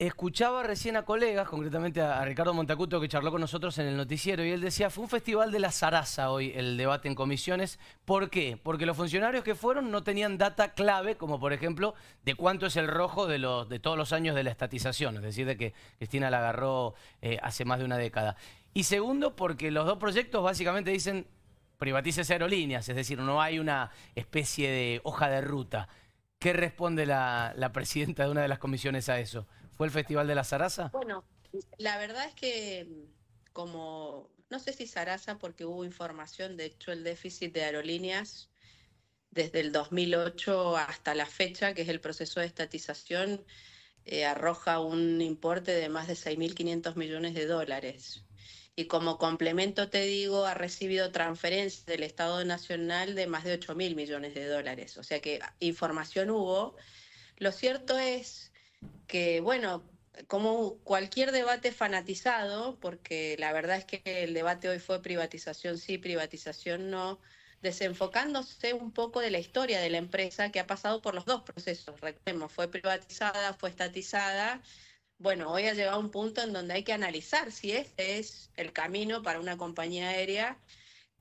Escuchaba recién a colegas, concretamente a, Ricardo Montacuto que charló con nosotros en el noticiero y él decía, fue un festival de la zaraza hoy el debate en comisiones. ¿Por qué? Porque los funcionarios que fueron no tenían data clave, como por ejemplo, de cuánto es el rojo de, los, de todos los años de la estatización, es decir, de que Cristina la agarró eh, hace más de una década. Y segundo, porque los dos proyectos básicamente dicen privatices aerolíneas, es decir, no hay una especie de hoja de ruta. ¿Qué responde la presidenta de una de las comisiones a eso? ¿Fue el Festival de la Sarasa? Bueno, la verdad es que mm, como, no sé si Sarasa, porque hubo información, de hecho el déficit de aerolíneas desde el 2008 hasta la fecha, que es el proceso de estatización, eh, arroja un importe de más de 6.500 millones de dólares. Y como complemento te digo, ha recibido transferencias del Estado Nacional de más de 8.000 millones de dólares. O sea que ah, información hubo. Lo cierto es que bueno, como cualquier debate fanatizado, porque la verdad es que el debate hoy fue privatización sí, privatización no, desenfocándose un poco de la historia de la empresa que ha pasado por los dos procesos. Recordemos, fue privatizada, fue estatizada. Bueno, hoy ha llegado a un punto en donde hay que analizar si este es el camino para una compañía aérea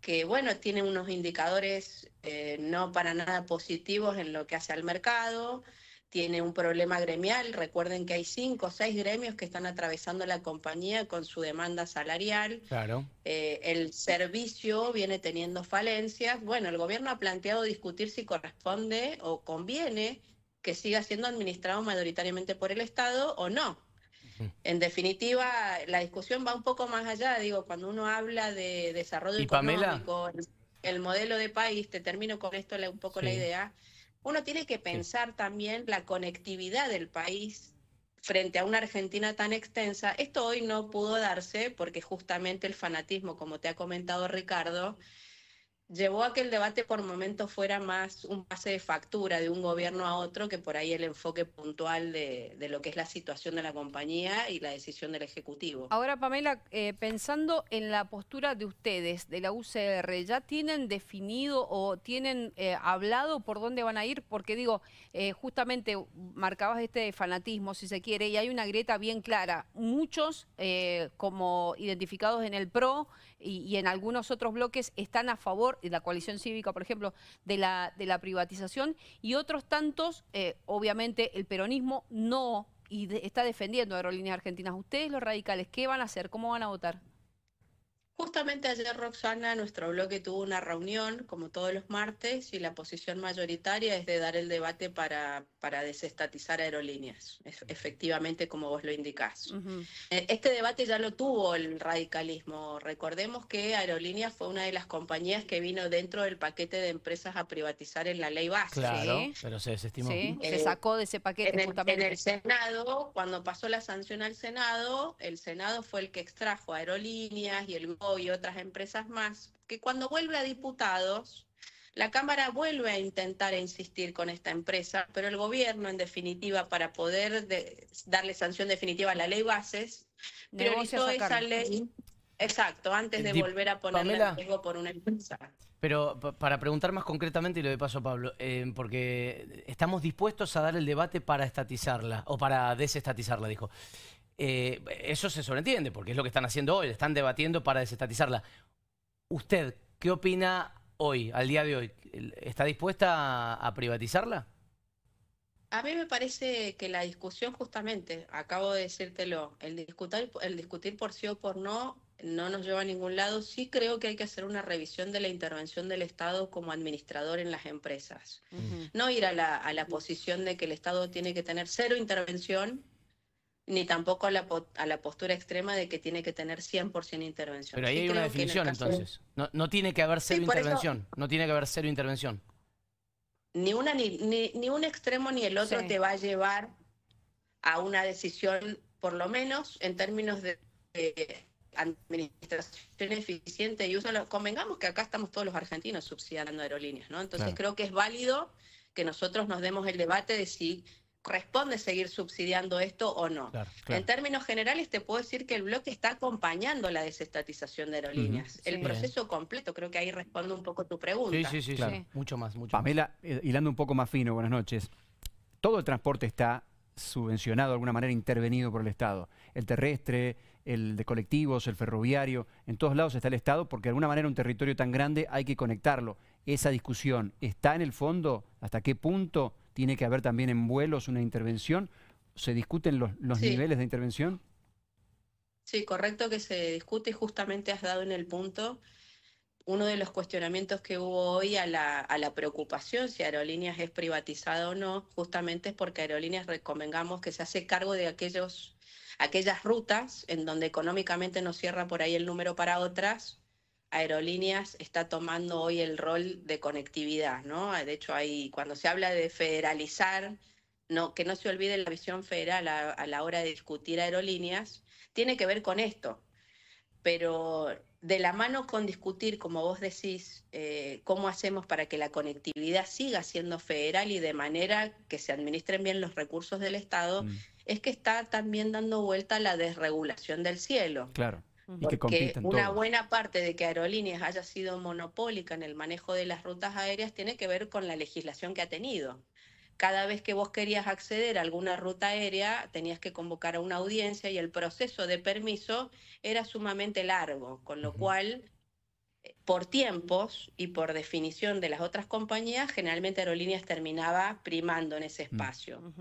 que, bueno, tiene unos indicadores eh, no para nada positivos en lo que hace al mercado, tiene un problema gremial. Recuerden que hay cinco o seis gremios que están atravesando la compañía con su demanda salarial. Claro. Eh, el servicio viene teniendo falencias. Bueno, el gobierno ha planteado discutir si corresponde o conviene que siga siendo administrado mayoritariamente por el Estado o no. En definitiva, la discusión va un poco más allá. Digo, cuando uno habla de desarrollo económico, el, modelo de país, te termino con esto un poco la idea uno tiene que pensar también la conectividad del país frente a una Argentina tan extensa. Esto hoy no pudo darse porque justamente el fanatismo, como te ha comentado Ricardo, llevó a que el debate por momentos fuera más un pase de factura de un gobierno a otro que por ahí el enfoque puntual de, lo que es la situación de la compañía y la decisión del Ejecutivo. Ahora, Pamela, eh, pensando en la postura de ustedes, de la UCR, ¿ya tienen definido o tienen eh, hablado por dónde van a ir? Porque digo, eh, justamente marcabas este fanatismo, si se quiere, y hay una grieta bien clara. Muchos, como identificados en el PRO y, y en algunos otros bloques, están a favor la coalición cívica, por ejemplo, de la, de la privatización y otros tantos, eh, obviamente el peronismo no y está defendiendo Aerolíneas Argentinas. Ustedes los radicales, ¿qué van a hacer? ¿Cómo van a votar? Justamente ayer Roxana, nuestro bloque tuvo una reunión, como todos los martes, y la posición mayoritaria es de dar el debate para, para desestatizar aerolíneas, efectivamente como vos lo indicás. Eh, este debate ya lo tuvo el radicalismo. Recordemos que Aerolíneas fue una de las compañías que vino dentro del paquete de empresas a privatizar en la ley base. Claro, pero se desestimó. se eh, sacó de ese paquete en el, justamente. En el Senado, cuando pasó la sanción al Senado, el Senado fue el que extrajo Aerolíneas y el y otras empresas más, que cuando vuelve a diputados, la Cámara vuelve a intentar insistir con esta empresa, pero el gobierno, en definitiva, para poder darle sanción definitiva a la ley bases, priorizó esa ley. Exacto, antes de volver a ponerla riesgo por una empresa. Pero para preguntar más concretamente, y lo de paso, Pablo, eh, porque estamos dispuestos a dar el debate para estatizarla, o para desestatizarla, dijo. Eh, eso se sobreentiende, porque es lo que están haciendo hoy, están debatiendo para desestatizarla. ¿Usted qué opina hoy, al día de hoy? ¿Está dispuesta a privatizarla? A mí me parece que la discusión, justamente, acabo de decírtelo, el discutir, el discutir por sí o por no no nos lleva a ningún lado. Sí creo que hay que hacer una revisión de la intervención del Estado como administrador en las empresas. No ir a la, a la posición de que el Estado tiene que tener cero intervención ni tampoco a la, postura extrema de que tiene que tener 100% intervención. Pero ahí hay una definición entonces. No, tiene que haber cero intervención. no tiene que haber cero intervención. Ni, una, ni, un extremo ni el otro te va a llevar a una decisión, por lo menos en términos de, administración eficiente y uso. Convengamos que acá estamos todos los argentinos subsidiando aerolíneas, ¿no? Entonces creo que es válido que nosotros nos demos el debate de si corresponde seguir subsidiando esto o no. En términos generales, te puedo decir que el bloque está acompañando la desestatización de aerolíneas. El proceso completo, creo que ahí responde un poco tu pregunta. Sí, sí, sí, claro. mucho más. Pamela, eh, hilando un poco más fino, buenas noches. Todo el transporte está subvencionado, de alguna manera intervenido por el Estado. El terrestre, el de colectivos, el ferroviario, en todos lados está el Estado porque de alguna manera un territorio tan grande hay que conectarlo. Esa discusión está en el fondo, hasta qué punto ¿Tiene que haber también en vuelos una intervención? ¿Se discuten los, niveles de intervención? Sí, correcto que se discute justamente has dado en el punto uno de los cuestionamientos que hubo hoy a la, preocupación si Aerolíneas es privatizada o no, justamente es porque Aerolíneas recomendamos que se hace cargo de aquellos, aquellas rutas en donde económicamente no cierra por ahí el número para otras aerolíneas está tomando hoy el rol de conectividad, ¿no? De hecho, ahí cuando se habla de federalizar, que no se olvide la visión federal a, la hora de discutir aerolíneas, tiene que ver con esto. Pero de la mano con discutir, como vos decís, eh, cómo hacemos para que la conectividad siga siendo federal y de manera que se administren bien los recursos del Estado, mm. es que está también dando vuelta la desregulación del cielo. Claro que una buena parte de que Aerolíneas haya sido monopólica en el manejo de las rutas aéreas tiene que ver con la legislación que ha tenido. Cada vez que vos querías acceder a alguna ruta aérea, tenías que convocar a una audiencia y el proceso de permiso era sumamente largo, con lo cual eh, por tiempos y por definición de las otras compañías, generalmente Aerolíneas terminaba primando en ese mm. espacio.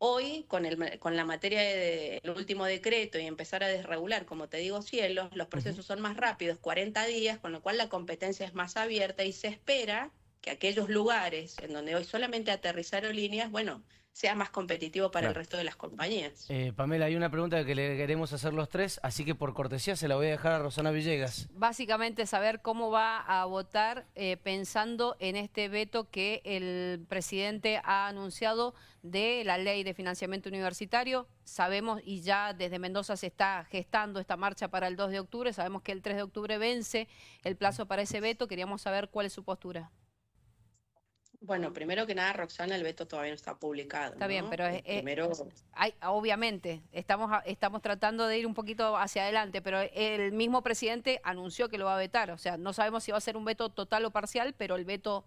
Hoy, con, el, con la materia del último decreto y empezar a desregular, como te digo, cielos, los procesos son más rápidos, 40 días, con lo cual la competencia es más abierta y se espera que aquellos lugares en donde hoy solamente aterrizaron líneas, bueno, sea más competitivo para el resto de las compañías. Eh, Pamela, hay una pregunta que le queremos hacer los tres, así que por cortesía se la voy a dejar a Rosana Villegas. Básicamente saber cómo va a votar eh, pensando en este veto que el presidente ha anunciado de la ley de financiamiento universitario. Sabemos, y ya desde Mendoza se está gestando esta marcha para el 2 de octubre, sabemos que el 3 de octubre vence el plazo para ese veto, queríamos saber cuál es su postura. Bueno, primero que nada, Roxana, el veto todavía no está publicado. Está bien, pero es, obviamente estamos, estamos tratando de ir un poquito hacia adelante, pero el mismo presidente anunció que lo va a vetar. O sea, no sabemos si va a ser un veto total o parcial, pero el veto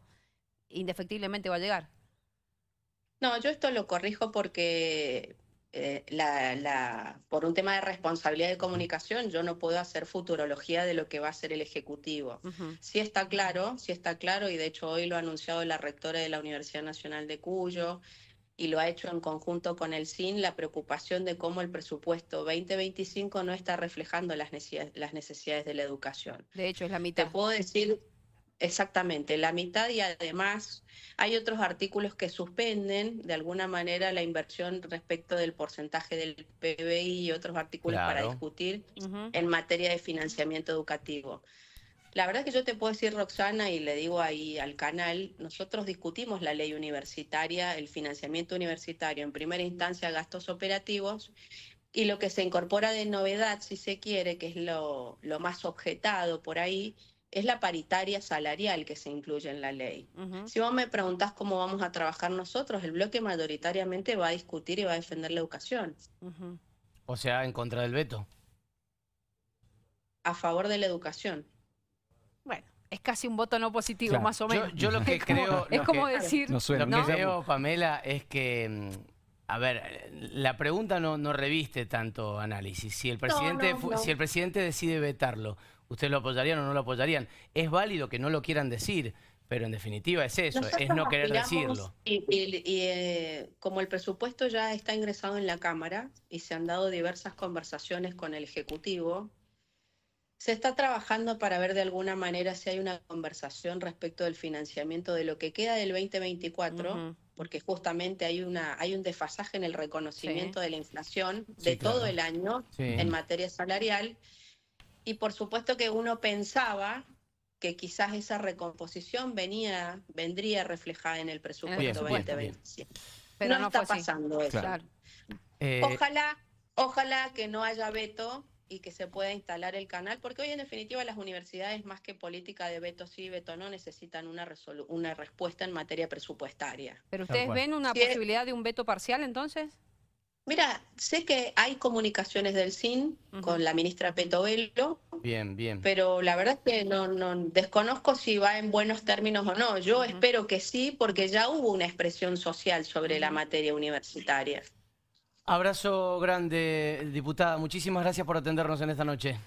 indefectiblemente va a llegar. No, yo esto lo corrijo porque eh, por un tema de responsabilidad de comunicación, yo no puedo hacer futurología de lo que va a ser el Ejecutivo. Sí está claro, sí está claro, y de hecho hoy lo ha anunciado la rectora de la Universidad Nacional de Cuyo y lo ha hecho en conjunto con el CIN, la preocupación de cómo el presupuesto 2025 no está reflejando las necesidades, las necesidades de la educación. De hecho, es la mitad. Te puedo decir, Exactamente, la mitad y además hay otros artículos que suspenden de alguna manera la inversión respecto del porcentaje del PBI y otros artículos para discutir en materia de financiamiento educativo. La verdad es que yo te puedo decir, Roxana, y le digo ahí al canal, nosotros discutimos la ley universitaria, el financiamiento universitario, en primera instancia gastos operativos, y lo que se incorpora de novedad, si se quiere, que es lo más objetado por ahí, es la paritaria salarial que se incluye en la ley. Si vos me preguntás cómo vamos a trabajar nosotros, el bloque mayoritariamente va a discutir y va a defender la educación. O sea, en contra del veto. A favor de la educación. Bueno, es casi un voto no positivo, más o menos. Yo, lo que creo... es como decir... Pamela, es que... Mm, a ver, la pregunta no, reviste tanto análisis. Si el presidente, si el presidente decide vetarlo, ustedes lo apoyarían o no lo apoyarían. Es válido que no lo quieran decir, pero en definitiva es eso, es no querer decirlo. Y, eh, como el presupuesto ya está ingresado en la Cámara y se han dado diversas conversaciones con el Ejecutivo, se está trabajando para ver de alguna manera si hay una conversación respecto del financiamiento de lo que queda del 2024, porque justamente hay, una, hay un desfasaje en el reconocimiento de la inflación de todo el año en materia salarial. Y por supuesto que uno pensaba que quizás esa recomposición venía, vendría reflejada en el presupuesto, 2020-2027. Pero no, está pasando eso. Eh, ojalá, ojalá que no haya veto y que se pueda instalar el canal, porque hoy en definitiva las universidades, más que política de veto sí y veto no, necesitan una, una respuesta en materia presupuestaria. ¿Pero ustedes ven una posibilidad de un veto parcial entonces? Mira, sé que hay comunicaciones del SIN con la ministra Petovelo. Bien, bien. Pero la verdad es que no, no desconozco si va en buenos términos o no. Yo espero que sí, porque ya hubo una expresión social sobre la materia universitaria. Abrazo grande, diputada. Muchísimas gracias por atendernos en esta noche.